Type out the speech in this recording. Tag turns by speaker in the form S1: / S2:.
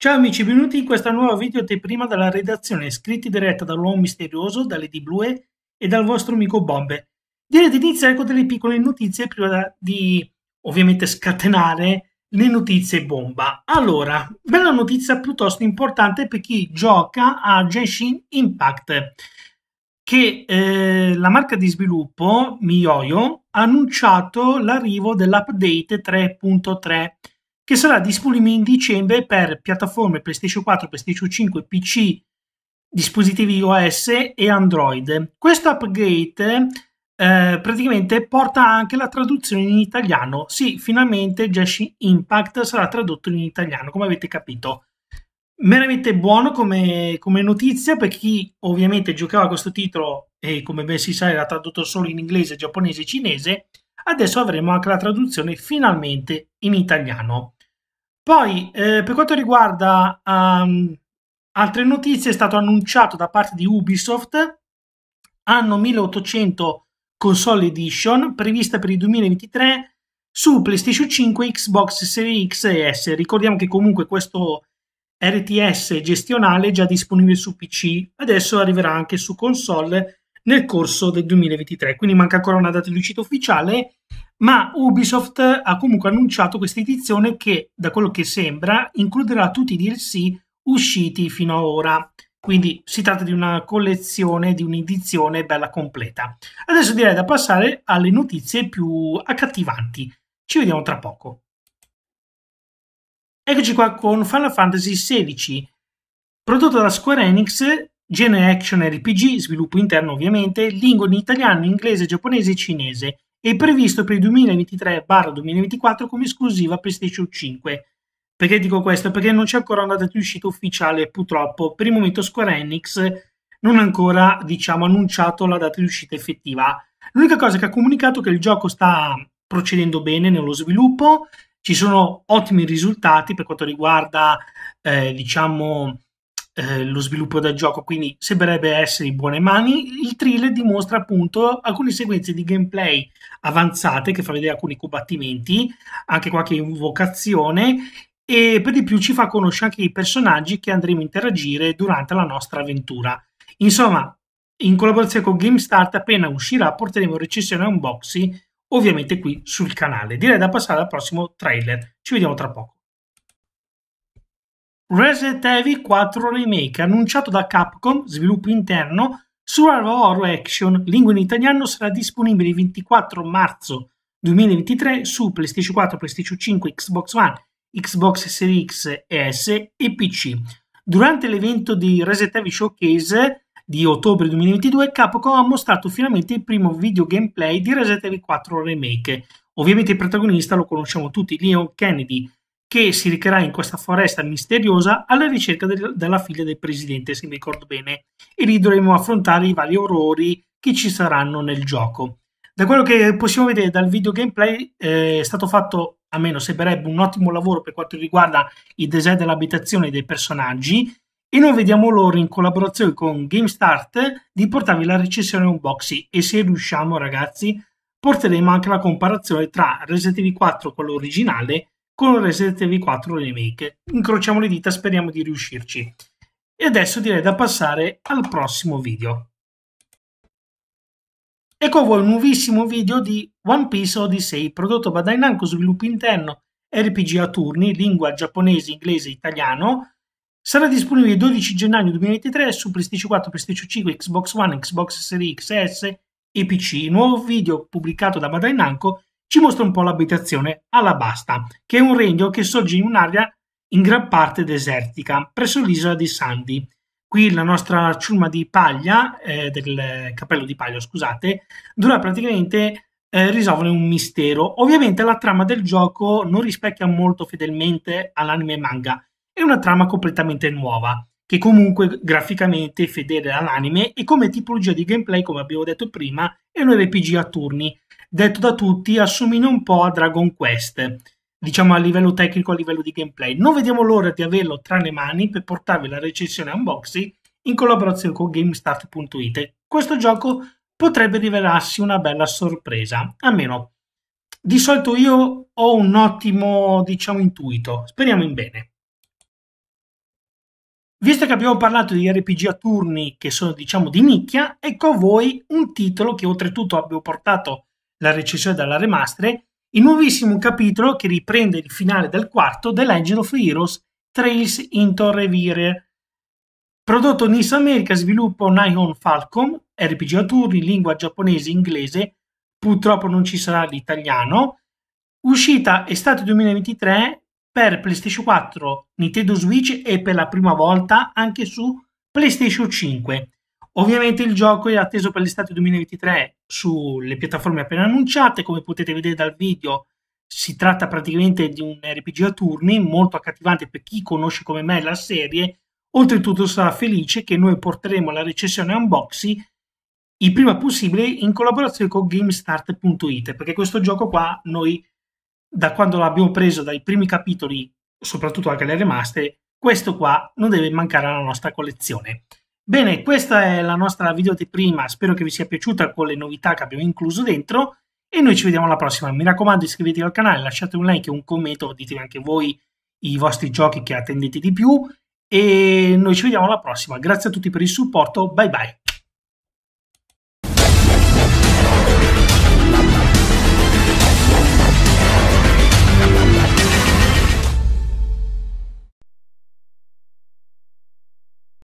S1: Ciao amici, benvenuti in questa nuova video prima dalla redazione, scritti diretta dall'uomo misterioso, dalle di Blue e dal vostro amico Bombe. Direi di iniziare con delle piccole notizie prima di ovviamente scatenare le notizie bomba. Allora, bella notizia piuttosto importante per chi gioca a Genshin Impact, che eh, la marca di sviluppo, MiYoYo, ha annunciato l'arrivo dell'update 3.3 che sarà disponibile in dicembre per piattaforme PlayStation 4, PlayStation 5, PC, dispositivi iOS e Android. Questo upgrade eh, praticamente porta anche la traduzione in italiano. Sì, finalmente Genshin Impact sarà tradotto in italiano, come avete capito. Meramente buono come, come notizia per chi ovviamente giocava questo titolo e come ben si sa era tradotto solo in inglese, giapponese e cinese. Adesso avremo anche la traduzione finalmente in italiano. Poi, eh, per quanto riguarda um, altre notizie, è stato annunciato da parte di Ubisoft anno 1800 Console Edition, prevista per il 2023 su PlayStation 5, Xbox Series X e S. Ricordiamo che comunque questo RTS gestionale è già disponibile su PC, adesso arriverà anche su console nel corso del 2023, quindi manca ancora una data di uscita ufficiale ma Ubisoft ha comunque annunciato questa edizione che, da quello che sembra, includerà tutti i DLC usciti fino ad ora. Quindi si tratta di una collezione, di un'edizione bella completa. Adesso direi da passare alle notizie più accattivanti. Ci vediamo tra poco. Eccoci qua con Final Fantasy XVI, prodotto da Square Enix, genere action RPG, sviluppo interno ovviamente, lingua in italiano, inglese, giapponese e cinese e previsto per il 2023-2024 come esclusiva PlayStation 5. Perché dico questo? Perché non c'è ancora una data di uscita ufficiale, purtroppo. Per il momento Square Enix non ha ancora, diciamo, annunciato la data di uscita effettiva. L'unica cosa che ha comunicato è che il gioco sta procedendo bene nello sviluppo, ci sono ottimi risultati per quanto riguarda, eh, diciamo, eh, lo sviluppo del gioco, quindi sembrerebbe essere in buone mani. Il trailer dimostra appunto alcune sequenze di gameplay avanzate che fa vedere alcuni combattimenti, anche qualche invocazione e per di più ci fa conoscere anche i personaggi che andremo a interagire durante la nostra avventura. Insomma, in collaborazione con GameStart appena uscirà porteremo recensione a unboxing ovviamente qui sul canale. Direi da passare al prossimo trailer. Ci vediamo tra poco. Resident Evil 4 Remake, annunciato da Capcom, sviluppo interno, Survival Horror Action, lingua in italiano, sarà disponibile il 24 marzo 2023 su PlayStation 4, PlayStation 5, Xbox One, Xbox Series X e S e PC. Durante l'evento di Resident Evil Showcase di ottobre 2022, Capcom ha mostrato finalmente il primo video gameplay di Resident Evil 4 Remake. Ovviamente il protagonista lo conosciamo tutti, Leon Kennedy, che si recherà in questa foresta misteriosa alla ricerca del, della figlia del presidente, se mi ricordo bene, e lì dovremo affrontare i vari orrori che ci saranno nel gioco. Da quello che possiamo vedere dal video gameplay eh, è stato fatto, a meno sembrerebbe, un ottimo lavoro per quanto riguarda i design dell'abitazione dei personaggi e noi vediamo loro in collaborazione con GameStart di portarvi la recensione unboxing e se riusciamo ragazzi porteremo anche la comparazione tra Resident Evil 4 quello originale con Resident Evil 4 Remake. Incrociamo le dita, speriamo di riuscirci. E adesso direi da passare al prossimo video. Ecco voi un nuovissimo video di One Piece Odyssey, prodotto da Namco Sviluppo Interno, RPG a turni, lingua giapponese, inglese e italiano, Sarà disponibile il 12 gennaio 2023 su PlayStation 4, PlayStation 5, Xbox One, Xbox Series S e PC. Il nuovo video pubblicato da Badai Namco ci mostra un po' l'abitazione Alabasta, che è un regno che sorge in un'area in gran parte desertica, presso l'isola di Sandy. Qui la nostra ciurma di paglia, eh, del cappello di paglia, scusate, dura praticamente eh, risolvere un mistero. Ovviamente la trama del gioco non rispecchia molto fedelmente all'anime manga, è una trama completamente nuova che comunque graficamente è fedele all'anime e come tipologia di gameplay, come abbiamo detto prima, è un RPG a turni. Detto da tutti, assomiglia un po' a Dragon Quest, diciamo a livello tecnico, a livello di gameplay. Non vediamo l'ora di averlo tra le mani per portarvi la recensione unboxing in collaborazione con GameStuff.it. Questo gioco potrebbe rivelarsi una bella sorpresa, almeno di solito io ho un ottimo, diciamo, intuito. Speriamo in bene. Visto che abbiamo parlato di RPG a turni che sono diciamo di nicchia, ecco a voi un titolo che oltretutto abbiamo portato la recensione dalla remastre, il nuovissimo capitolo che riprende il finale del quarto The Legend of Heroes Trails into Revire. Prodotto Nice America, sviluppo Nihon Falcon, RPG a turni, lingua giapponese e inglese, purtroppo non ci sarà l'italiano. Uscita estate 2023, per PlayStation 4, Nintendo Switch e per la prima volta anche su PlayStation 5. Ovviamente il gioco è atteso per l'estate 2023 sulle piattaforme appena annunciate, come potete vedere dal video si tratta praticamente di un RPG a turni molto accattivante per chi conosce come me la serie, oltretutto sarà felice che noi porteremo la recensione unboxing il prima possibile in collaborazione con GameStart.it perché questo gioco qua noi da quando l'abbiamo preso dai primi capitoli, soprattutto anche le rimaste, questo qua non deve mancare alla nostra collezione. Bene, questa è la nostra video di prima, spero che vi sia piaciuta con le novità che abbiamo incluso dentro e noi ci vediamo alla prossima. Mi raccomando iscrivetevi al canale, lasciate un like e un commento, ditemi anche voi i vostri giochi che attendete di più e noi ci vediamo alla prossima. Grazie a tutti per il supporto, bye bye.